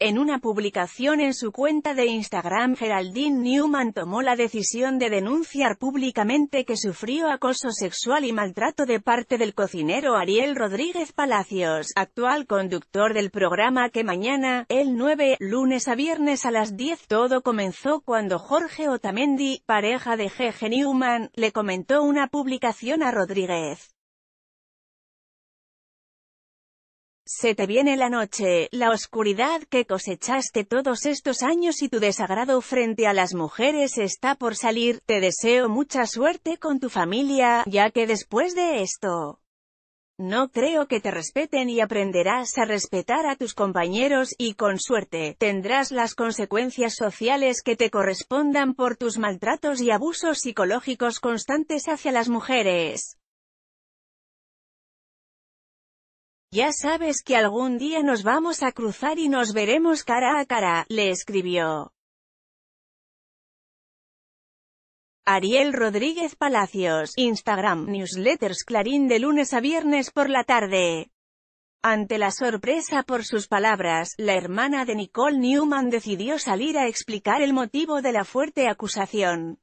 En una publicación en su cuenta de Instagram Geraldine Newman tomó la decisión de denunciar públicamente que sufrió acoso sexual y maltrato de parte del cocinero Ariel Rodríguez Palacios, actual conductor del programa que mañana, el 9, lunes a viernes a las 10. Todo comenzó cuando Jorge Otamendi, pareja de Jeje Newman, le comentó una publicación a Rodríguez. Se te viene la noche, la oscuridad que cosechaste todos estos años y tu desagrado frente a las mujeres está por salir, te deseo mucha suerte con tu familia, ya que después de esto, no creo que te respeten y aprenderás a respetar a tus compañeros, y con suerte, tendrás las consecuencias sociales que te correspondan por tus maltratos y abusos psicológicos constantes hacia las mujeres. Ya sabes que algún día nos vamos a cruzar y nos veremos cara a cara, le escribió. Ariel Rodríguez Palacios, Instagram, newsletters Clarín de lunes a viernes por la tarde. Ante la sorpresa por sus palabras, la hermana de Nicole Newman decidió salir a explicar el motivo de la fuerte acusación.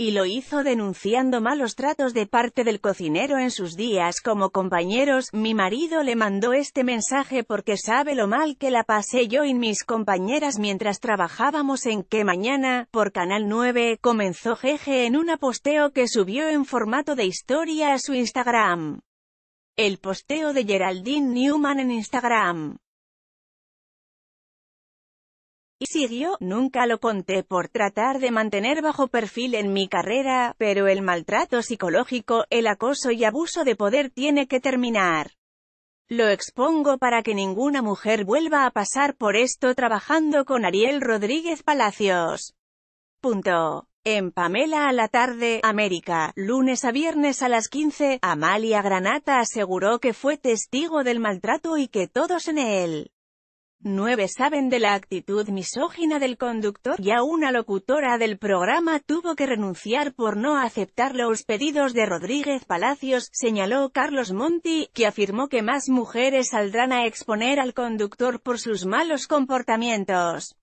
y lo hizo denunciando malos tratos de parte del cocinero en sus días como compañeros, mi marido le mandó este mensaje porque sabe lo mal que la pasé yo y mis compañeras mientras trabajábamos en Que Mañana, por Canal 9, comenzó Jeje en un posteo que subió en formato de historia a su Instagram. El posteo de Geraldine Newman en Instagram y siguió, nunca lo conté por tratar de mantener bajo perfil en mi carrera, pero el maltrato psicológico, el acoso y abuso de poder tiene que terminar. Lo expongo para que ninguna mujer vuelva a pasar por esto trabajando con Ariel Rodríguez Palacios. Punto. En Pamela a la tarde, América, lunes a viernes a las 15, Amalia Granata aseguró que fue testigo del maltrato y que todos en él Nueve saben de la actitud misógina del conductor y a una locutora del programa tuvo que renunciar por no aceptar los pedidos de Rodríguez Palacios, señaló Carlos Monti, que afirmó que más mujeres saldrán a exponer al conductor por sus malos comportamientos.